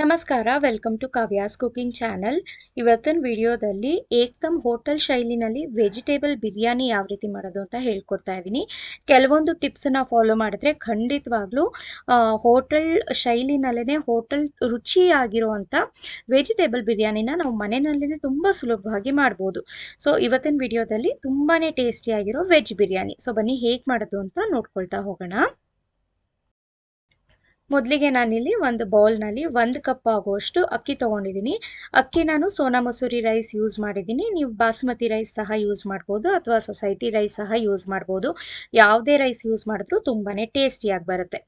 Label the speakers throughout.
Speaker 1: ನಮಸ್ಕಾರ welcome to Kavya's cooking channel ಇವತ್ತಿನ ವಿಡಿಯೋದಲ್ಲಿ ಏಕ್ದಮ್ ಹೋಟೆಲ್ ಶೈಲಿನಲ್ಲಿ ವೆಜಿಟೇಬಲ್ ಬಿರಿಯಾನಿ ಯಾವ ರೀತಿ ಮಾಡೋದು ಅಂತ ಹೇಳ್ಕೊಡ್ತಾ ಇದ್ದೀನಿ ಕೆಲವೊಂದು ಟಿಪ್ಸನ್ನು ಫಾಲೋ ಮಾಡಿದ್ರೆ ಖಂಡಿತವಾಗ್ಲೂ ಹೋಟೆಲ್ ಶೈಲಿನಲ್ಲೇ ಹೋಟೆಲ್ ರುಚಿಯಾಗಿರುವಂಥ ವೆಜಿಟೇಬಲ್ ಬಿರಿಯಾನಿನ ನಾವು ಮನೆಯಲ್ಲೇ ತುಂಬ ಸುಲಭವಾಗಿ ಮಾಡ್ಬೋದು ಸೊ ಇವತ್ತಿನ ವಿಡಿಯೋದಲ್ಲಿ ತುಂಬಾ ಟೇಸ್ಟಿಯಾಗಿರೋ ವೆಜ್ ಬಿರಿಯಾನಿ ಸೊ ಬನ್ನಿ ಹೇಗೆ ಮಾಡೋದು ಅಂತ ನೋಡ್ಕೊಳ್ತಾ ಹೋಗೋಣ ಮೊದಲಿಗೆ ನಾನಿಲ್ಲಿ ಒಂದು ಬೌಲ್ನಲ್ಲಿ ಒಂದು ಕಪ್ ಆಗುವಷ್ಟು ಅಕ್ಕಿ ತೊಗೊಂಡಿದ್ದೀನಿ ಅಕ್ಕಿ ನಾನು ಸೋನಾ ಮಸೂರಿ ರೈಸ್ ಯೂಸ್ ಮಾಡಿದ್ದೀನಿ ನೀವು ಬಾಸ್ಮತಿ ರೈಸ್ ಸಹ ಯೂಸ್ ಮಾಡ್ಬೋದು ಅಥವಾ ಸೊಸೈಟಿ ರೈಸ್ ಸಹ ಯೂಸ್ ಮಾಡ್ಬೋದು ಯಾವುದೇ ರೈಸ್ ಯೂಸ್ ಮಾಡಿದ್ರೂ ತುಂಬಾ ಟೇಸ್ಟಿಯಾಗಿ ಬರುತ್ತೆ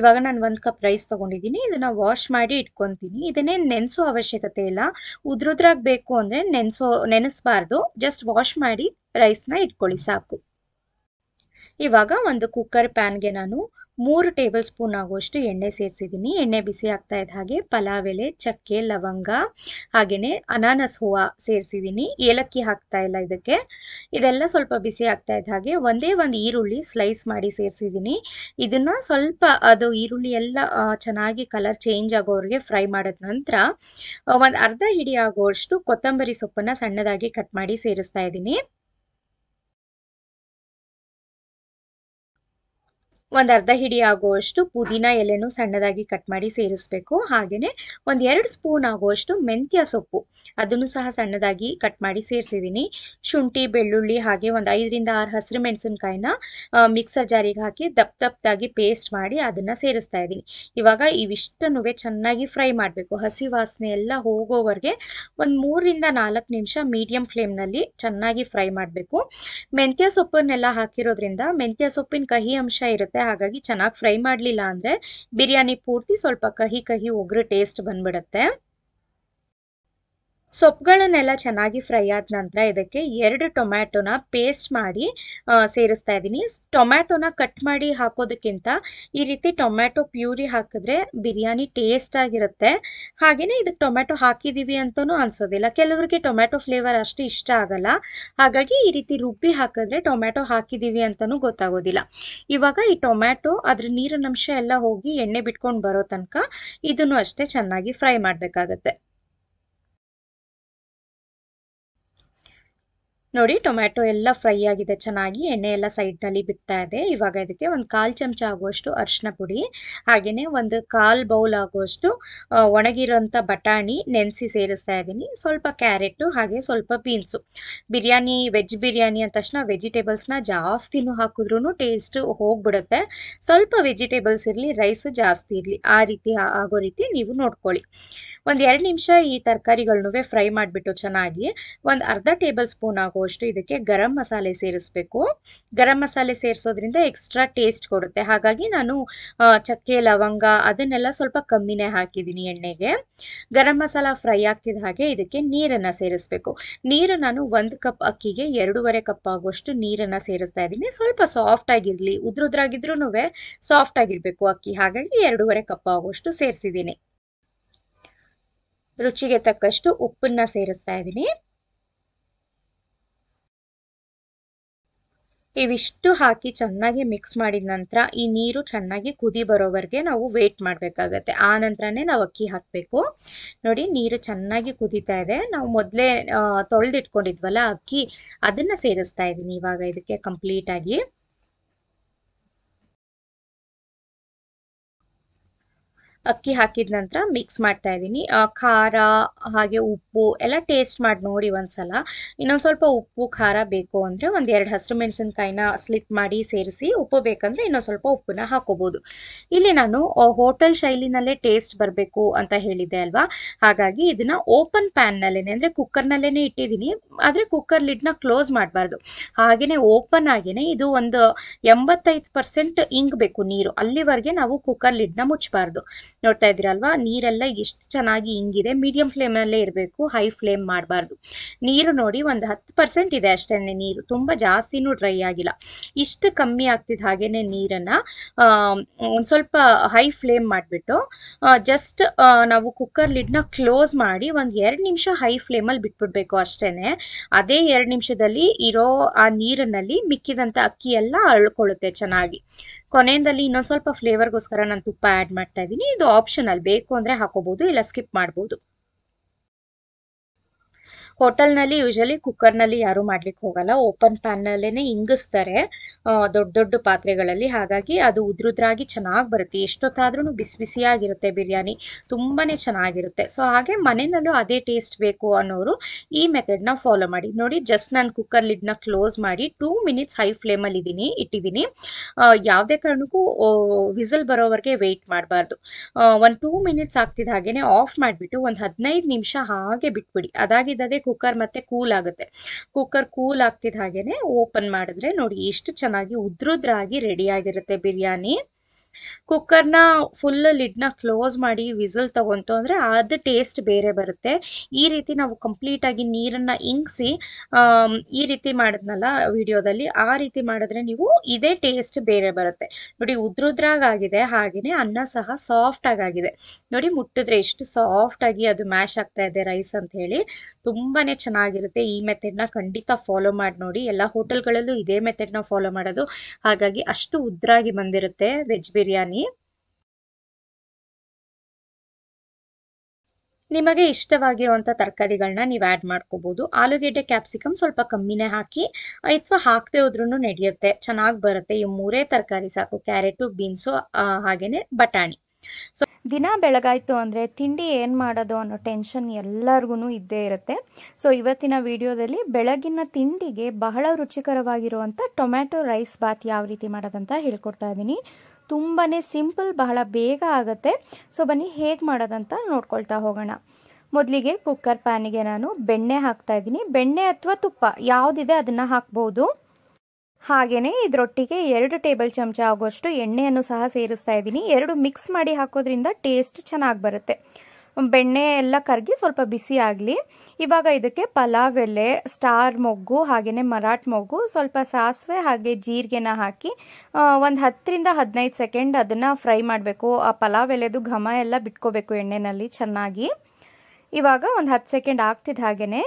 Speaker 1: ಇವಾಗ ನಾನು ಒಂದು ಕಪ್ ರೈಸ್ ತೊಗೊಂಡಿದ್ದೀನಿ ಇದನ್ನು ವಾಶ್ ಮಾಡಿ ಇಟ್ಕೊತೀನಿ ಇದನ್ನೇ ನೆನೆಸೋ ಅವಶ್ಯಕತೆ ಇಲ್ಲ ಉದ್ರುದ್ರಾಗ ಬೇಕು ಅಂದರೆ ನೆನೆಸೋ ನೆನೆಸಬಾರ್ದು ಜಸ್ಟ್ ವಾಶ್ ಮಾಡಿ ರೈಸ್ನ ಇಟ್ಕೊಳ್ಳಿ ಸಾಕು ಇವಾಗ ಒಂದು ಕುಕ್ಕರ್ ಪ್ಯಾನ್ಗೆ ನಾನು ಮೂರು ಟೇಬಲ್ ಸ್ಪೂನ್ ಆಗುವಷ್ಟು ಎಣ್ಣೆ ಸೇರಿಸಿದ್ದೀನಿ ಎಣ್ಣೆ ಬಿಸಿ ಆಗ್ತಾ ಇದ್ದ ಹಾಗೆ ಪಲಾವ್ ಎಲೆ ಚಕ್ಕೆ ಲವಂಗ ಹಾಗೆಯೇ ಅನಾನಸ್ ಹೂವು ಸೇರಿಸಿದ್ದೀನಿ ಏಲಕ್ಕಿ ಹಾಕ್ತಾ ಇಲ್ಲ ಇದಕ್ಕೆ ಇದೆಲ್ಲ ಸ್ವಲ್ಪ ಬಿಸಿ ಆಗ್ತಾ ಇದ್ದ ಹಾಗೆ ಒಂದೇ ಒಂದು ಈರುಳ್ಳಿ ಸ್ಲೈಸ್ ಮಾಡಿ ಸೇರಿಸಿದ್ದೀನಿ ಇದನ್ನು ಸ್ವಲ್ಪ ಅದು ಈರುಳ್ಳಿ ಎಲ್ಲ ಚೆನ್ನಾಗಿ ಕಲರ್ ಚೇಂಜ್ ಆಗೋರಿಗೆ ಫ್ರೈ ಮಾಡಿದ ನಂತರ ಒಂದು ಅರ್ಧ ಹಿಡಿ ಆಗೋಷ್ಟು ಕೊತ್ತಂಬರಿ ಸೊಪ್ಪನ್ನು ಸಣ್ಣದಾಗಿ ಕಟ್ ಮಾಡಿ ಸೇರಿಸ್ತಾ ಇದ್ದೀನಿ ಒಂದು ಅರ್ಧ ಹಿಡಿ ಆಗುವಷ್ಟು ಪುದೀನ ಎಲೆನೂ ಸಣ್ಣದಾಗಿ ಕಟ್ ಮಾಡಿ ಸೇರಿಸಬೇಕು ಹಾಗೆಯೇ ಒಂದು ಎರಡು ಸ್ಪೂನ್ ಆಗುವಷ್ಟು ಮೆಂತ್ಯ ಸೊಪ್ಪು ಅದನ್ನು ಸಹ ಸಣ್ಣದಾಗಿ ಕಟ್ ಮಾಡಿ ಸೇರಿಸಿದ್ದೀನಿ ಶುಂಠಿ ಬೆಳ್ಳುಳ್ಳಿ ಹಾಗೆ ಒಂದು ಐದರಿಂದ ಆರು ಹಸಿರು ಮೆಣಸಿನಕಾಯಿನ ಮಿಕ್ಸರ್ ಜಾರಿಗೆ ಹಾಕಿ ದಪ್ಪ ದಪ್ಪದಾಗಿ ಪೇಸ್ಟ್ ಮಾಡಿ ಅದನ್ನು ಸೇರಿಸ್ತಾ ಇದ್ದೀನಿ ಇವಾಗ ಇವಿಷ್ಟನ್ನು ಚೆನ್ನಾಗಿ ಫ್ರೈ ಮಾಡಬೇಕು ಹಸಿ ವಾಸನೆ ಎಲ್ಲ ಹೋಗೋವರೆಗೆ ಒಂದು ಮೂರರಿಂದ ನಾಲ್ಕು ನಿಮಿಷ ಮೀಡಿಯಂ ಫ್ಲೇಮ್ನಲ್ಲಿ ಚೆನ್ನಾಗಿ ಫ್ರೈ ಮಾಡಬೇಕು ಮೆಂತ್ಯ ಸೊಪ್ಪನ್ನೆಲ್ಲ ಹಾಕಿರೋದ್ರಿಂದ ಮೆಂತ್ಯ ಸೊಪ್ಪಿನ ಕಹಿ ಅಂಶ ಇರುತ್ತೆ ಹಾಗಾಗಿ ಚೆನ್ನಾಗಿ ಫ್ರೈ ಮಾಡಲಿಲ್ಲ ಅಂದರೆ ಬಿರಿಯಾನಿ ಪೂರ್ತಿ ಸ್ವಲ್ಪ ಕಹಿ ಕಹಿ ಒಗ್ರು ಟೇಸ್ಟ್ ಬಂದ್ಬಿಡುತ್ತೆ ಸೊಪ್ಪುಗಳನ್ನೆಲ್ಲ ಚೆನ್ನಾಗಿ ಫ್ರೈ ಆದ ನಂತರ ಇದಕ್ಕೆ ಎರಡು ಟೊಮ್ಯಾಟೋನ ಪೇಸ್ಟ್ ಮಾಡಿ ಸೇರಿಸ್ತಾ ಇದ್ದೀನಿ ಟೊಮ್ಯಾಟೋನ ಕಟ್ ಮಾಡಿ ಹಾಕೋದಕ್ಕಿಂತ ಈ ರೀತಿ ಟೊಮ್ಯಾಟೊ ಪ್ಯೂರಿ ಹಾಕಿದ್ರೆ ಬಿರಿಯಾನಿ ಟೇಸ್ಟ್ ಆಗಿರುತ್ತೆ ಹಾಗೆಯೇ ಇದಕ್ಕೆ ಟೊಮ್ಯಾಟೊ ಹಾಕಿದ್ದೀವಿ ಅಂತಲೂ ಅನಿಸೋದಿಲ್ಲ ಕೆಲವರಿಗೆ ಟೊಮ್ಯಾಟೊ ಫ್ಲೇವರ್ ಅಷ್ಟು ಇಷ್ಟ ಆಗಲ್ಲ ಹಾಗಾಗಿ ಈ ರೀತಿ ರುಬ್ಬಿ ಹಾಕಿದ್ರೆ ಟೊಮ್ಯಾಟೊ ಹಾಕಿದ್ದೀವಿ ಅಂತಲೂ ಗೊತ್ತಾಗೋದಿಲ್ಲ ಇವಾಗ ಈ ಟೊಮ್ಯಾಟೊ ಅದ್ರ ನೀರಿನ ಅಂಶ ಎಲ್ಲ ಹೋಗಿ ಎಣ್ಣೆ ಬಿಟ್ಕೊಂಡು ಬರೋ ತನಕ ಇದನ್ನು ಅಷ್ಟೇ ಚೆನ್ನಾಗಿ ಫ್ರೈ ಮಾಡಬೇಕಾಗತ್ತೆ ನೋಡಿ ಟೊಮ್ಯಾಟೊ ಎಲ್ಲ ಫ್ರೈ ಆಗಿದೆ ಚೆನ್ನಾಗಿ ಎಣ್ಣೆ ಎಲ್ಲ ಸೈಡ್ನಲ್ಲಿ ಬಿಡ್ತಾ ಇದೆ ಇವಾಗ ಇದಕ್ಕೆ ಒಂದು ಕಾಲು ಚಮಚ ಆಗುವಷ್ಟು ಅರಿಶಿನ ಪುಡಿ ಹಾಗೆಯೇ ಒಂದು ಕಾಲು ಬೌಲ್ ಆಗುವಷ್ಟು ಒಣಗಿರೋಂಥ ಬಟಾಣಿ ನೆನೆಸಿ ಸೇರಿಸ್ತಾ ಇದ್ದೀನಿ ಸ್ವಲ್ಪ ಕ್ಯಾರೆಟು ಹಾಗೆ ಸ್ವಲ್ಪ ಬೀನ್ಸು ಬಿರಿಯಾನಿ ವೆಜ್ ಬಿರಿಯಾನಿ ಅಂದ ತಕ್ಷಣ ವೆಜಿಟೇಬಲ್ಸ್ನ ಜಾಸ್ತಿನೂ ಹಾಕಿದ್ರೂ ಟೇಸ್ಟ್ ಹೋಗ್ಬಿಡುತ್ತೆ ಸ್ವಲ್ಪ ವೆಜಿಟೇಬಲ್ಸ್ ಇರಲಿ ರೈಸ್ ಜಾಸ್ತಿ ಇರಲಿ ಆ ರೀತಿ ಆಗೋ ರೀತಿ ನೀವು ನೋಡ್ಕೊಳ್ಳಿ ಒಂದು ಎರಡು ನಿಮಿಷ ಈ ತರಕಾರಿಗಳನ್ನೂ ಫ್ರೈ ಮಾಡಿಬಿಟ್ಟು ಚೆನ್ನಾಗಿ ಒಂದು ಅರ್ಧ ಟೇಬಲ್ ಸ್ಪೂನ್ ಆಗೋ ಆಗುವಷ್ಟು ಇದಕ್ಕೆ ಗರಂ ಮಸಾಲೆ ಸೇರಿಸಬೇಕು ಗರಂ ಮಸಾಲೆ ಸೇರಿಸೋದ್ರಿಂದ ಎಕ್ಸ್ಟ್ರಾ ಟೇಸ್ಟ್ ಕೊಡುತ್ತೆ ಹಾಗಾಗಿ ನಾನು ಚಕ್ಕೆ ಲವಂಗ ಅದನ್ನೆಲ್ಲ ಸ್ವಲ್ಪ ಕಮ್ಮಿನೇ ಹಾಕಿದ್ದೀನಿ ಎಣ್ಣೆಗೆ ಗರಂ ಮಸಾಲ ಫ್ರೈ ಆಗ್ತಿದ್ದ ಹಾಗೆ ಇದಕ್ಕೆ ನೀರನ್ನು ಸೇರಿಸಬೇಕು ನೀರು ನಾನು ಒಂದು ಕಪ್ ಅಕ್ಕಿಗೆ ಎರಡೂವರೆ ಕಪ್ ಆಗುವಷ್ಟು ನೀರನ್ನು ಸೇರಿಸ್ತಾ ಇದ್ದೀನಿ ಸ್ವಲ್ಪ ಸಾಫ್ಟ್ ಆಗಿರಲಿ ಉದ್ರುದ್ರಾಗಿದ್ರೂ ಸಾಫ್ಟ್ ಆಗಿರಬೇಕು ಅಕ್ಕಿ ಹಾಗಾಗಿ ಎರಡೂವರೆ ಕಪ್ ಆಗುವಷ್ಟು ಸೇರಿಸಿದ್ದೀನಿ ರುಚಿಗೆ ತಕ್ಕಷ್ಟು ಉಪ್ಪನ್ನು ಸೇರಿಸ್ತಾ ಇದ್ದೀನಿ ಇವಿಷ್ಟು ಹಾಕಿ ಚೆನ್ನಾಗಿ ಮಿಕ್ಸ್ ಮಾಡಿದ ನಂತರ ಈ ನೀರು ಚೆನ್ನಾಗಿ ಕುದಿ ಬರೋವರೆಗೆ ನಾವು ವೇಟ್ ಮಾಡಬೇಕಾಗತ್ತೆ ಆ ನಂತರನೇ ನಾವು ಅಕ್ಕಿ ಹಾಕಬೇಕು ನೋಡಿ ನೀರು ಚೆನ್ನಾಗಿ ಕುದೀತಾ ಇದೆ ನಾವು ಮೊದಲೇ ತೊಳೆದಿಟ್ಕೊಂಡಿದ್ವಲ್ಲ ಅಕ್ಕಿ ಅದನ್ನು ಸೇರಿಸ್ತಾ ಇದ್ದೀನಿ ಇವಾಗ ಇದಕ್ಕೆ ಕಂಪ್ಲೀಟಾಗಿ ಅಕ್ಕಿ ಹಾಕಿದ ನಂತರ ಮಿಕ್ಸ್ ಮಾಡ್ತಾ ಇದ್ದೀನಿ ಖಾರ ಹಾಗೆ ಉಪ್ಪು ಎಲ್ಲ ಟೇಸ್ಟ್ ಮಾಡಿ ನೋಡಿ ಒಂದ್ಸಲ ಇನ್ನೊಂದು ಸ್ವಲ್ಪ ಉಪ್ಪು ಖಾರ ಬೇಕು ಅಂದರೆ ಒಂದು ಎರಡು ಹಸಿರು ಮೆಣಸಿನ್ಕಾಯಿನ ಸ್ಲಿಟ್ ಮಾಡಿ ಸೇರಿಸಿ ಉಪ್ಪು ಬೇಕಂದ್ರೆ ಇನ್ನೊಂದು ಸ್ವಲ್ಪ ಉಪ್ಪನ್ನ ಹಾಕೋಬೋದು ಇಲ್ಲಿ ನಾನು ಹೋಟೆಲ್ ಶೈಲಿನಲ್ಲೇ ಟೇಸ್ಟ್ ಬರಬೇಕು ಅಂತ ಹೇಳಿದ್ದೆ ಅಲ್ವಾ ಹಾಗಾಗಿ ಇದನ್ನ ಓಪನ್ ಪ್ಯಾನ್ನಲ್ಲೇ ಅಂದರೆ ಕುಕ್ಕರ್ನಲ್ಲೇ ಇಟ್ಟಿದ್ದೀನಿ ಆದರೆ ಕುಕ್ಕರ್ ಲಿಡ್ನ ಕ್ಲೋಸ್ ಮಾಡಬಾರ್ದು ಹಾಗೆಯೇ ಓಪನ್ ಆಗಿಯೇ ಇದು ಒಂದು ಎಂಬತ್ತೈದು ಪರ್ಸೆಂಟ್ ಬೇಕು ನೀರು ಅಲ್ಲಿವರೆಗೆ ನಾವು ಕುಕ್ಕರ್ ಲಿಡ್ನ ಮುಚ್ಚಬಾರ್ದು ನೋಡ್ತಾ ಇದ್ದೀರಲ್ವಾ ನೀರೆಲ್ಲ ಎಷ್ಟು ಚೆನ್ನಾಗಿ ಹಿಂಗಿದೆ ಮೀಡಿಯಂ ಫ್ಲೇಮಲ್ಲೇ ಇರಬೇಕು ಹೈ ಫ್ಲೇಮ್ ಮಾಡಬಾರ್ದು ನೀರು ನೋಡಿ ಒಂದು ಹತ್ತು ಪರ್ಸೆಂಟ್ ಇದೆ ಅಷ್ಟೇ ನೀರು ತುಂಬ ಜಾಸ್ತಿನೂ ಡ್ರೈ ಆಗಿಲ್ಲ ಇಷ್ಟು ಕಮ್ಮಿ ಆಗ್ತಿದ್ದ ಹಾಗೇನೆ ನೀರನ್ನು ಒಂದು ಸ್ವಲ್ಪ ಹೈ ಫ್ಲೇಮ್ ಮಾಡಿಬಿಟ್ಟು ಜಸ್ಟ್ ನಾವು ಕುಕ್ಕರ್ ಲಿಡ್ನ ಕ್ಲೋಸ್ ಮಾಡಿ ಒಂದು ಎರಡು ನಿಮಿಷ ಹೈ ಫ್ಲೇಮಲ್ಲಿ ಬಿಟ್ಬಿಡ್ಬೇಕು ಅಷ್ಟೇ ಅದೇ ಎರಡು ನಿಮಿಷದಲ್ಲಿ ಇರೋ ಆ ನೀರಿನಲ್ಲಿ ಮಿಕ್ಕಿದಂಥ ಅಕ್ಕಿ ಎಲ್ಲ ಅಳ್ಕೊಳ್ಳುತ್ತೆ ಚೆನ್ನಾಗಿ ಕೊನೆಯಲ್ಲಿ ಇನ್ನೊಂದು ಸ್ವಲ್ಪ ಫ್ಲೇವರ್ಗೋಸ್ಕರ ನಾನು ತುಪ್ಪ ಆಡ್ ಮಾಡ್ತಾ ಇದ್ದೀನಿ ಇದು ಆಪ್ಷನಲ್ ಬೇಕು ಅಂದರೆ ಹಾಕೋಬೋದು ಇಲ್ಲ ಸ್ಕಿಪ್ ಮಾಡ್ಬೋದು ಹೋಟೆಲ್ನಲ್ಲಿ ಯೂಶಲಿ ಕುಕ್ಕರ್ನಲ್ಲಿ ಯಾರು ಮಾಡ್ಲಿಕ್ಕೆ ಹೋಗಲ್ಲ ಓಪನ್ ಪ್ಯಾನ್ನಲ್ಲೇ ಇಂಗಿಸ್ತಾರೆ ದೊಡ್ಡ ದೊಡ್ಡ ಪಾತ್ರೆಗಳಲ್ಲಿ ಹಾಗಾಗಿ ಅದು ಉದ್ರುದ್ರಾಗಿ ಚೆನ್ನಾಗಿ ಬರುತ್ತೆ ಎಷ್ಟೊತ್ತಾದ್ರೂ ಬಿಸಿ ಬಿಸಿಯಾಗಿರುತ್ತೆ ಬಿರಿಯಾನಿ ತುಂಬಾ ಚೆನ್ನಾಗಿರುತ್ತೆ ಸೊ ಹಾಗೆ ಮನೆಯಲ್ಲೂ ಅದೇ ಟೇಸ್ಟ್ ಬೇಕು ಅನ್ನೋರು ಈ ಮೆಥಡ್ನ ಫಾಲೋ ಮಾಡಿ ನೋಡಿ ಜಸ್ಟ್ ನಾನು ಕುಕ್ಕರ್ ಲಿಡ್ನ ಕ್ಲೋಸ್ ಮಾಡಿ ಟೂ ಮಿನಿಟ್ಸ್ ಹೈ ಫ್ಲೇಮಲ್ಲಿ ಇದ್ದೀನಿ ಇಟ್ಟಿದ್ದೀನಿ ಯಾವುದೇ ಕಾರಣಕ್ಕೂ ವಿಸಲ್ ಬರೋವರೆಗೆ ವೆಯ್ಟ್ ಮಾಡಬಾರ್ದು ಒಂದು ಟೂ ಮಿನಿಟ್ಸ್ ಆಗ್ತಿದ್ದ ಹಾಗೆಯೇ ಆಫ್ ಮಾಡಿಬಿಟ್ಟು ಒಂದು ಹದಿನೈದು ನಿಮಿಷ ಹಾಗೆ ಬಿಟ್ಬಿಡಿ ಅದಾಗಿದ್ದದೇ ಕುಕ್ಕರ್ ಮತ್ತೆ ಕೂಲ್ ಆಗುತ್ತೆ ಕುಕ್ಕರ್ ಕೂಲ್ ಆಗ್ತಿದ್ದ ಹಾಗೇನೆ ಓಪನ್ ಮಾಡಿದ್ರೆ ನೋಡಿ ಎಷ್ಟು ಚೆನ್ನಾಗಿ ಉದ್ರುದ್ರಾಗಿ ರೆಡಿ ಆಗಿರುತ್ತೆ ಬಿರಿಯಾನಿ ಕುಕ್ಕರ್ನ ಫುಲ್ ಲಿಡ್ನ ಕ್ಲೋಸ್ ಮಾಡಿ ವಿಸಲ್ ತಗೊಂತು ಅಂದರೆ ಅದು ಟೇಸ್ಟ್ ಬೇರೆ ಬರುತ್ತೆ ಈ ರೀತಿ ನಾವು ಕಂಪ್ಲೀಟಾಗಿ ನೀರನ್ನು ಇಂಗಿಸಿ ಈ ರೀತಿ ಮಾಡಿದ್ನಲ್ಲ ವಿಡಿಯೋದಲ್ಲಿ ಆ ರೀತಿ ಮಾಡಿದ್ರೆ ನೀವು ಇದೇ ಟೇಸ್ಟ್ ಬೇರೆ ಬರುತ್ತೆ ನೋಡಿ ಉದ್ರುದ್ರಾಗಾಗಿದೆ ಹಾಗೆಯೇ ಅನ್ನ ಸಹ ಆಗಿದೆ ನೋಡಿ ಮುಟ್ಟಿದ್ರೆ ಎಷ್ಟು ಸಾಫ್ಟಾಗಿ ಅದು ಮ್ಯಾಶ್ ಆಗ್ತಾ ಇದೆ ರೈಸ್ ಅಂತ ಹೇಳಿ ತುಂಬಾ ಚೆನ್ನಾಗಿರುತ್ತೆ ಈ ಮೆಥಡ್ನ ಖಂಡಿತ ಫಾಲೋ ಮಾಡಿ ನೋಡಿ ಎಲ್ಲ ಹೋಟೆಲ್ಗಳಲ್ಲೂ ಇದೇ ಮೆಥಡ್ನ ಫಾಲೋ ಮಾಡೋದು ಹಾಗಾಗಿ ಅಷ್ಟು ಉದ್ರಾಗಿ ಬಂದಿರುತ್ತೆ ವೆಜ್ ಬಿರಿಯಾನಿ ನಿಮಗೆ ಇಷ್ಟವಾಗಿರುವಂಥ ತರಕಾರಿಗಳನ್ನ ನೀವು ಆ್ಯಡ್ ಮಾಡ್ಕೋಬೋದು ಆಲೂಗೆಡ್ಡೆ ಕ್ಯಾಪ್ಸಿಕಮ್ ಸ್ವಲ್ಪ ಕಮ್ಮಿನೇ ಹಾಕಿ ಅಥವಾ ಹಾಕದೆ ಹೋದ್ರೂ ನಡೆಯುತ್ತೆ ಚೆನ್ನಾಗಿ ಬರುತ್ತೆ ಈ ಮೂರೇ ತರಕಾರಿ ಸಾಕು ಕ್ಯಾರೆಟು ಬೀನ್ಸು ಹಾಗೆಯೇ ಬಟಾಣಿ ಸೊ ದಿನ ಬೆಳಗಾಯಿತು ಅಂದರೆ ತಿಂಡಿ ಏನು ಮಾಡೋದು ಅನ್ನೋ ಟೆನ್ಷನ್ ಎಲ್ಲರಿಗೂ ಇದ್ದೇ ಇರುತ್ತೆ ಸೊ ಇವತ್ತಿನ ವಿಡಿಯೋದಲ್ಲಿ ಬೆಳಗಿನ ತಿಂಡಿಗೆ ಬಹಳ ರುಚಿಕರವಾಗಿರುವಂಥ ಟೊಮ್ಯಾಟೊ ರೈಸ್ ಬಾತ್ ಯಾವ ರೀತಿ ಮಾಡೋದಂತ ಹೇಳ್ಕೊಡ್ತಾ ಇದ್ದೀನಿ ತುಂಬಾ ಸಿಂಪಲ್ ಬಹಳ ಬೇಗ ಆಗುತ್ತೆ ಸೊ ಬನ್ನಿ ಹೇಗೆ ಮಾಡೋದಂತ ನೋಡ್ಕೊಳ್ತಾ ಹೋಗೋಣ ಮೊದಲಿಗೆ ಕುಕ್ಕರ್ ಪ್ಯಾನಿಗೆ ನಾನು ಬೆಣ್ಣೆ ಹಾಕ್ತಾ ಇದ್ದೀನಿ ಬೆಣ್ಣೆ ಅಥವಾ ತುಪ್ಪ ಯಾವುದಿದೆ ಅದನ್ನು ಹಾಕ್ಬೋದು ಹಾಗೆಯೇ ಇದರೊಟ್ಟಿಗೆ ಎರಡು ಟೇಬಲ್ ಚಮಚ ಆಗುವಷ್ಟು ಎಣ್ಣೆಯನ್ನು ಸಹ ಸೇರಿಸ್ತಾ ಇದ್ದೀನಿ ಎರಡು ಮಿಕ್ಸ್ ಮಾಡಿ ಹಾಕೋದ್ರಿಂದ ಟೇಸ್ಟ್ ಚೆನ್ನಾಗಿ ಬರುತ್ತೆ ಬೆಣ್ಣೆ ಎಲ್ಲ ಕರಗಿ ಸ್ವಲ್ಪ ಬಿಸಿ ಆಗಲಿ ಇವಾಗ ಇದಕ್ಕೆ ಪಲಾವ್ ಎಲೆ ಸ್ಟಾರ್ ಮೊಗ್ಗು ಹಾಗೆಯೇ ಮರಾಠ್ ಮೊಗ್ಗು ಸ್ವಲ್ಪ ಸಾಸಿವೆ ಹಾಗೆ ಜೀರಿಗೆನ ಹಾಕಿ ಒಂದು ಹತ್ತರಿಂದ ಹದಿನೈದು ಸೆಕೆಂಡ್ ಅದನ್ನು ಫ್ರೈ ಮಾಡಬೇಕು ಆ ಪಲಾವ್ ಎಲೆದು ಘಮ ಎಲ್ಲ ಬಿಟ್ಕೋಬೇಕು ಎಣ್ಣೆನಲ್ಲಿ ಚೆನ್ನಾಗಿ ಇವಾಗ ಒಂದು ಹತ್ತು ಸೆಕೆಂಡ್ ಆಗ್ತಿದ್ದ ಹಾಗೆಯೇ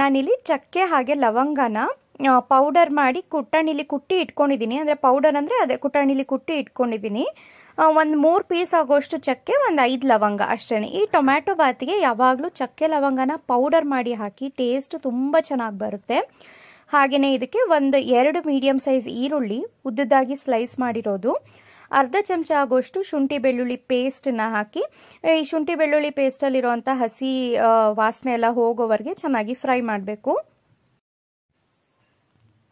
Speaker 1: ನಾನಿಲ್ಲಿ ಚಕ್ಕೆ ಹಾಗೆ ಲವಂಗನ ಪೌಡರ್ ಮಾಡಿ ಕುಟ್ಟಣಿಲಿ ಕುಟ್ಟಿ ಇಟ್ಕೊಂಡಿದ್ದೀನಿ ಅಂದರೆ ಪೌಡರ್ ಅಂದರೆ ಅದೇ ಕುಟ್ಟಣಿಲಿ ಕುಟ್ಟಿ ಇಟ್ಕೊಂಡಿದ್ದೀನಿ ಒಂದು ಮೂರು ಪೀಸ್ ಆಗೋಷ್ಟು ಚಕ್ಕೆ ಒಂದು ಐದು ಲವಂಗ ಅಷ್ಟೇ ಈ ಟೊಮ್ಯಾಟೊ ಬಾತಿಗೆ ಯಾವಾಗಲೂ ಚಕ್ಕೆ ಲವಂಗನ ಪೌಡರ್ ಮಾಡಿ ಹಾಕಿ ಟೇಸ್ಟ್ ತುಂಬ ಚೆನ್ನಾಗಿ ಬರುತ್ತೆ ಹಾಗೆಯೇ ಇದಕ್ಕೆ ಒಂದು ಎರಡು ಮೀಡಿಯಮ್ ಸೈಜ್ ಈರುಳ್ಳಿ ಉದ್ದದಾಗಿ ಸ್ಲೈಸ್ ಮಾಡಿರೋದು ಅರ್ಧ ಚಮಚ ಆಗೋಷ್ಟು ಶುಂಠಿ ಬೆಳ್ಳುಳ್ಳಿ ಪೇಸ್ಟನ್ನ ಹಾಕಿ ಈ ಶುಂಠಿ ಬೆಳ್ಳುಳ್ಳಿ ಪೇಸ್ಟಲ್ಲಿರುವಂಥ ಹಸಿ ವಾಸನೆ ಎಲ್ಲ ಹೋಗೋವರೆಗೆ ಚೆನ್ನಾಗಿ ಫ್ರೈ ಮಾಡಬೇಕು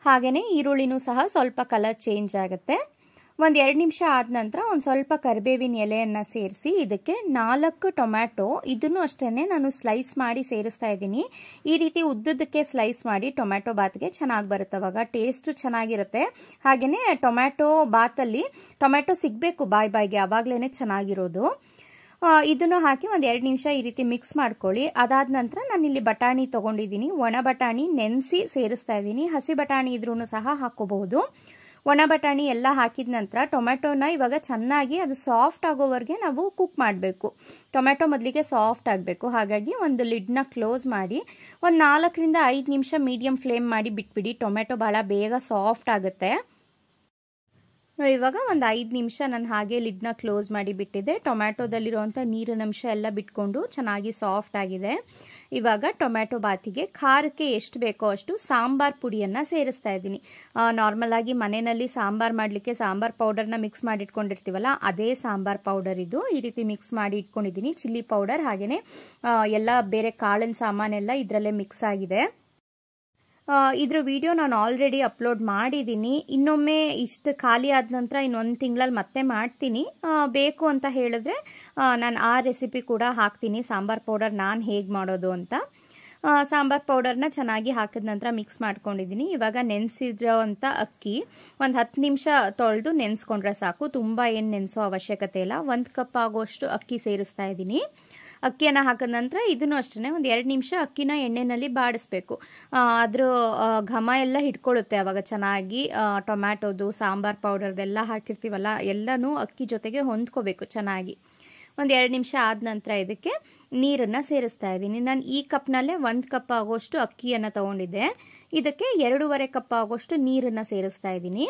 Speaker 1: ಹಾಗೆಯೇ ಈರುಳ್ಳಿನೂ ಸಹ ಸ್ವಲ್ಪ ಕಲರ್ ಚೇಂಜ್ ಆಗುತ್ತೆ ಒಂದು ಎರಡು ನಿಮಿಷ ಆದ ನಂತರ ಒಂದು ಸ್ವಲ್ಪ ಕರಿಬೇವಿನ ಎಲೆಯನ್ನು ಸೇರಿಸಿ ಇದಕ್ಕೆ ನಾಲ್ಕು ಟೊಮ್ಯಾಟೊ ಇದನ್ನು ಅಷ್ಟೇನೆ ನಾನು ಸ್ಲೈಸ್ ಮಾಡಿ ಸೇರಿಸ್ತಾ ಇದ್ದೀನಿ ಈ ರೀತಿ ಉದ್ದುದಕ್ಕೆ ಸ್ಲೈಸ್ ಮಾಡಿ ಟೊಮ್ಯಾಟೊ ಬಾತ್ಗೆ ಚೆನ್ನಾಗಿ ಬರುತ್ತೆ ಅವಾಗ ಟೇಸ್ಟು ಚೆನ್ನಾಗಿರುತ್ತೆ ಹಾಗೆಯೇ ಟೊಮ್ಯಾಟೊ ಬಾತಲ್ಲಿ ಟೊಮ್ಯಾಟೊ ಸಿಗಬೇಕು ಬಾಯ್ ಬಾಯ್ಗೆ ಆವಾಗಲೇ ಚೆನ್ನಾಗಿರೋದು ಇದನ್ನು ಹಾಕಿ ಒಂದು ಎರಡು ನಿಮಿಷ ಈ ರೀತಿ ಮಿಕ್ಸ್ ಮಾಡ್ಕೊಳ್ಳಿ ಅದಾದ ನಂತರ ನಾನು ಇಲ್ಲಿ ಬಟಾಣಿ ತೊಗೊಂಡಿದ್ದೀನಿ ಒಣ ಬಟಾಣಿ ನೆನೆಸಿ ಸೇರಿಸ್ತಾ ಇದ್ದೀನಿ ಹಸಿ ಬಟಾಣಿ ಇದ್ರೂ ಸಹ ಹಾಕೋಬಹುದು ಒಣ ಬಟಾಣಿ ಎಲ್ಲ ಹಾಕಿದ ನಂತರ ಟೊಮೆಟೊನ ಇವಾಗ ಚೆನ್ನಾಗಿ ಅದು ಸಾಫ್ಟ್ ಆಗೋವರೆಗೆ ನಾವು ಕುಕ್ ಮಾಡಬೇಕು ಟೊಮೆಟೊ ಮೊದಲಿಗೆ ಸಾಫ್ಟ್ ಆಗಬೇಕು ಹಾಗಾಗಿ ಒಂದು ಲಿಡ್ನ ಕ್ಲೋಸ್ ಮಾಡಿ ಒಂದು ನಾಲ್ಕರಿಂದ ಐದು ನಿಮಿಷ ಮೀಡಿಯಂ ಫ್ಲೇಮ್ ಮಾಡಿ ಬಿಟ್ಬಿಡಿ ಟೊಮೆಟೊ ಭಾಳ ಬೇಗ ಸಾಫ್ಟ್ ಆಗುತ್ತೆ ಇವಾಗ ಒಂದು ಐದು ನಿಮಿಷ ನಾನು ಹಾಗೆ ಲಿಡ್ನ ಕ್ಲೋಸ್ ಮಾಡಿ ಬಿಟ್ಟಿದ್ದೆ ಟೊಮ್ಯಾಟೊದಲ್ಲಿರುವಂಥ ನೀರಿನ ಅಂಶ ಎಲ್ಲ ಬಿಟ್ಕೊಂಡು ಚೆನ್ನಾಗಿ ಸಾಫ್ಟ್ ಆಗಿದೆ ಇವಾಗ ಟೊಮ್ಯಾಟೊ ಬಾತಿಗೆ ಖಾರಕ್ಕೆ ಎಷ್ಟು ಬೇಕೋ ಅಷ್ಟು ಸಾಂಬಾರ್ ಪುಡಿಯನ್ನು ಸೇರಿಸ್ತಾ ಇದ್ದೀನಿ ನಾರ್ಮಲ್ ಆಗಿ ಮನೆಯಲ್ಲಿ ಸಾಂಬಾರ್ ಮಾಡಲಿಕ್ಕೆ ಸಾಂಬಾರ್ ಪೌಡರ್ನ ಮಿಕ್ಸ್ ಮಾಡಿ ಇಟ್ಕೊಂಡಿರ್ತೀವಲ್ಲ ಅದೇ ಸಾಂಬಾರ್ ಪೌಡರ್ ಇದು ಈ ರೀತಿ ಮಿಕ್ಸ್ ಮಾಡಿ ಇಟ್ಕೊಂಡಿದ್ದೀನಿ ಚಿಲ್ಲಿ ಪೌಡರ್ ಹಾಗೆಯೇ ಎಲ್ಲ ಬೇರೆ ಕಾಳಿನ ಸಾಮಾನೆಲ್ಲ ಇದರಲ್ಲೇ ಮಿಕ್ಸ್ ಆಗಿದೆ ಇದ್ರ ವಿಡಿಯೋ ನಾನು ಆಲ್ರೆಡಿ ಅಪ್ಲೋಡ್ ಮಾಡಿದ್ದೀನಿ ಇನ್ನೊಮ್ಮೆ ಇಷ್ಟು ಖಾಲಿ ಆದ ನಂತರ ಇನ್ನೊಂದು ತಿಂಗಳಲ್ಲಿ ಮತ್ತೆ ಮಾಡ್ತೀನಿ ಬೇಕು ಅಂತ ಹೇಳಿದ್ರೆ ನಾನು ಆ ರೆಸಿಪಿ ಕೂಡ ಹಾಕ್ತೀನಿ ಸಾಂಬಾರ್ ಪೌಡರ್ ನಾನು ಹೇಗೆ ಮಾಡೋದು ಅಂತ ಸಾಂಬಾರ್ ಪೌಡರ್ನ ಚೆನ್ನಾಗಿ ಹಾಕಿದ ನಂತರ ಮಿಕ್ಸ್ ಮಾಡ್ಕೊಂಡಿದ್ದೀನಿ ಇವಾಗ ನೆನೆಸಿರೋ ಅಕ್ಕಿ ಒಂದು ಹತ್ತು ನಿಮಿಷ ತೊಳೆದು ನೆನೆಸ್ಕೊಂಡ್ರೆ ಸಾಕು ತುಂಬ ಏನು ನೆನೆಸೋ ಅವಶ್ಯಕತೆ ಇಲ್ಲ ಒಂದು ಕಪ್ ಆಗೋಷ್ಟು ಅಕ್ಕಿ ಸೇರಿಸ್ತಾ ಇದ್ದೀನಿ ಅಕ್ಕಿಯನ್ನು ಹಾಕಿದ ನಂತರ ಇದನ್ನು ಅಷ್ಟೇ ಒಂದು ಎರಡು ನಿಮಿಷ ಅಕ್ಕಿನ ಎಣ್ಣೆಯಲ್ಲಿ ಬಾಡಿಸ್ಬೇಕು ಅದ್ರ ಘಮ ಎಲ್ಲ ಹಿಡ್ಕೊಳ್ಳುತ್ತೆ ಅವಾಗ ಚೆನ್ನಾಗಿ ಟೊಮ್ಯಾಟೋದು ಸಾಂಬಾರ್ ಪೌಡರ್ದೆಲ್ಲ ಹಾಕಿರ್ತೀವಲ್ಲ ಎಲ್ಲನೂ ಅಕ್ಕಿ ಜೊತೆಗೆ ಹೊಂದ್ಕೋಬೇಕು ಚೆನ್ನಾಗಿ ಒಂದು ಎರಡು ನಿಮಿಷ ಆದ ನಂತರ ಇದಕ್ಕೆ ನೀರನ್ನು ಸೇರಿಸ್ತಾ ಇದ್ದೀನಿ ನಾನು ಈ ಕಪ್ನಲ್ಲೇ ಒಂದು ಕಪ್ ಆಗೋಷ್ಟು ಅಕ್ಕಿಯನ್ನು ತಗೊಂಡಿದ್ದೆ ಇದಕ್ಕೆ ಎರಡೂವರೆ ಕಪ್ ಆಗೋಷ್ಟು ನೀರನ್ನು ಸೇರಿಸ್ತಾ ಇದ್ದೀನಿ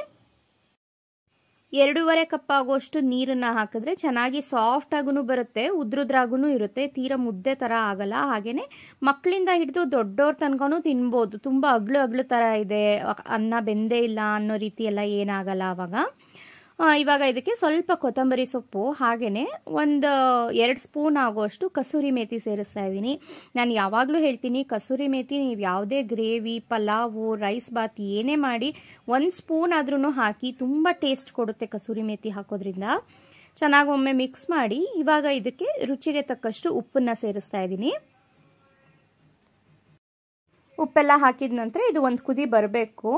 Speaker 1: ಎರಡೂವರೆ ಕಪ್ ಆಗುವಷ್ಟು ನೀರನ್ನ ಹಾಕಿದ್ರೆ ಚೆನ್ನಾಗಿ ಸಾಫ್ಟ್ ಆಗೂ ಬರುತ್ತೆ ಉದ್ರುದ್ರಾಗೂ ಇರುತ್ತೆ ತೀರಾ ಮುದ್ದೆ ತರ ಆಗಲ್ಲ ಹಾಗೇನೆ ಮಕ್ಕಳಿಂದ ಹಿಡಿದು ದೊಡ್ಡವ್ರ ತನಕನೂ ತಿನ್ಬೋದು ತುಂಬಾ ಅಗ್ಲು ಅಗ್ಲು ತರ ಇದೆ ಅನ್ನ ಬೆಂದೇ ಇಲ್ಲ ಅನ್ನೋ ರೀತಿ ಎಲ್ಲ ಏನಾಗಲ್ಲ ಅವಾಗ ಇವಾಗ ಇದಕ್ಕೆ ಸ್ವಲ್ಪ ಕೊತ್ತಂಬರಿ ಸೊಪ್ಪು ಹಾಗೆಯೇ ಒಂದು ಎರಡು ಸ್ಪೂನ್ ಆಗುವಷ್ಟು ಕಸೂರಿ ಮೇತಿ ಸೇರಿಸ್ತಾ ಇದ್ದೀನಿ ನಾನು ಯಾವಾಗಲೂ ಹೇಳ್ತೀನಿ ಕಸೂರಿ ಮೇತಿ ನೀವು ಯಾವುದೇ ಗ್ರೇವಿ ಪಲಾವು ರೈಸ್ ಬಾತ್ ಏನೇ ಮಾಡಿ ಒಂದು ಸ್ಪೂನ್ ಆದ್ರೂ ಹಾಕಿ ತುಂಬ ಟೇಸ್ಟ್ ಕೊಡುತ್ತೆ ಕಸೂರಿ ಮೇತಿ ಹಾಕೋದ್ರಿಂದ ಚೆನ್ನಾಗಿ ಒಮ್ಮೆ ಮಿಕ್ಸ್ ಮಾಡಿ ಇವಾಗ ಇದಕ್ಕೆ ರುಚಿಗೆ ತಕ್ಕಷ್ಟು ಉಪ್ಪನ್ನು ಸೇರಿಸ್ತಾ ಇದ್ದೀನಿ ಉಪ್ಪೆಲ್ಲ ಹಾಕಿದ ನಂತರ ಇದು ಒಂದು ಕುದಿ ಬರಬೇಕು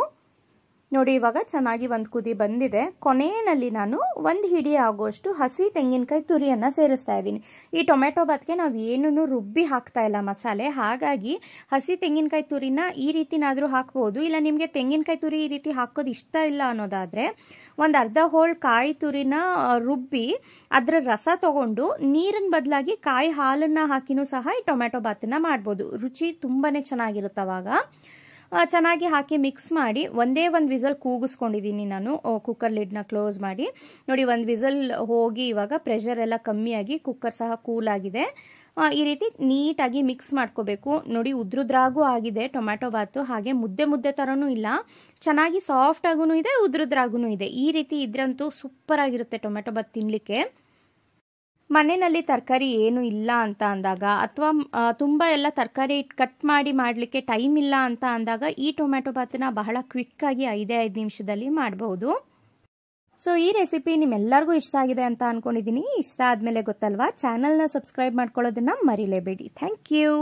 Speaker 1: ನೋಡಿ ಇವಾಗ ಚೆನ್ನಾಗಿ ಒಂದು ಕುದಿ ಬಂದಿದೆ ಕೊನೆಯಲ್ಲಿ ನಾನು ಒಂದು ಹಿಡಿ ಆಗುವಷ್ಟು ಹಸಿ ತೆಂಗಿನಕಾಯಿ ತುರಿಯನ್ನು ಸೇರಿಸ್ತಾ ಇದ್ದೀನಿ ಈ ಟೊಮೆಟೊ ಬಾತ್ಗೆ ನಾವು ಏನೂ ರುಬ್ಬಿ ಹಾಕ್ತಾ ಇಲ್ಲ ಮಸಾಲೆ ಹಾಗಾಗಿ ಹಸಿ ತೆಂಗಿನಕಾಯಿ ತುರಿನ ಈ ರೀತಿನಾದರೂ ಹಾಕ್ಬೋದು ಇಲ್ಲ ನಿಮಗೆ ತೆಂಗಿನಕಾಯಿ ತುರಿ ಈ ರೀತಿ ಹಾಕೋದು ಇಷ್ಟ ಇಲ್ಲ ಅನ್ನೋದಾದರೆ ಒಂದು ಅರ್ಧ ಹೋಳ್ ಕಾಯಿ ತುರಿನ ರುಬ್ಬಿ ಅದರ ರಸ ತಗೊಂಡು ನೀರಿನ ಬದಲಾಗಿ ಕಾಯಿ ಹಾಲನ್ನು ಹಾಕಿನೂ ಸಹ ಈ ಟೊಮೆಟೊ ಬಾತ್ನ ಮಾಡ್ಬೋದು ರುಚಿ ತುಂಬಾ ಚೆನ್ನಾಗಿರುತ್ತೆ ಅವಾಗ ಚೆನ್ನಾಗಿ ಹಾಕಿ ಮಿಕ್ಸ್ ಮಾಡಿ ಒಂದೇ ಒಂದು ವಿಸಲ್ ಕೂಗಿಸ್ಕೊಂಡಿದ್ದೀನಿ ನಾನು ಕುಕ್ಕರ್ ನ ಕ್ಲೋಸ್ ಮಾಡಿ ನೋಡಿ ಒಂದು ವಿಸಲ್ ಹೋಗಿ ಇವಾಗ ಪ್ರೆಷರ್ ಎಲ್ಲ ಕಮ್ಮಿಯಾಗಿ ಕುಕ್ಕರ್ ಸಹ ಕೂಲ್ ಆಗಿದೆ ಈ ರೀತಿ ನೀಟಾಗಿ ಮಿಕ್ಸ್ ಮಾಡ್ಕೋಬೇಕು ನೋಡಿ ಉದ್ರುದ್ರಾಗೂ ಆಗಿದೆ ಟೊಮ್ಯಾಟೊ ಬಾತು ಹಾಗೆ ಮುದ್ದೆ ಮುದ್ದೆ ಥರನೂ ಇಲ್ಲ ಚೆನ್ನಾಗಿ ಸಾಫ್ಟ್ ಆಗೂ ಇದೆ ಉದ್ರುದ್ರಾಗೂ ಇದೆ ಈ ರೀತಿ ಇದ್ರಂತೂ ಸೂಪರ್ ಆಗಿರುತ್ತೆ ಟೊಮ್ಯಾಟೊ ಬಾತ್ ತಿನ್ನಲಿಕ್ಕೆ ಮನೆಯಲ್ಲಿ ತರಕಾರಿ ಏನು ಇಲ್ಲ ಅಂತ ಅಂದಾಗ ಅಥವಾ ತುಂಬ ಎಲ್ಲ ತರಕಾರಿ ಕಟ್ ಮಾಡಿ ಮಾಡಲಿಕ್ಕೆ ಟೈಮ್ ಇಲ್ಲ ಅಂತ ಅಂದಾಗ ಈ ಟೊಮ್ಯಾಟೊ ಬಾತನ್ನ ಬಹಳ ಕ್ವಿಕ್ಕಾಗಿ ಐದೇ ಐದು ನಿಮಿಷದಲ್ಲಿ ಮಾಡಬಹುದು ಸೊ ಈ ರೆಸಿಪಿ ನಿಮ್ಮೆಲ್ಲರಿಗೂ ಇಷ್ಟ ಆಗಿದೆ ಅಂತ ಅಂದ್ಕೊಂಡಿದ್ದೀನಿ ಇಷ್ಟ ಆದಮೇಲೆ ಗೊತ್ತಲ್ವಾ ಚಾನಲ್ನ ಸಬ್ಸ್ಕ್ರೈಬ್ ಮಾಡ್ಕೊಳ್ಳೋದನ್ನ ಮರಿಲೇಬೇಡಿ ಥ್ಯಾಂಕ್ ಯು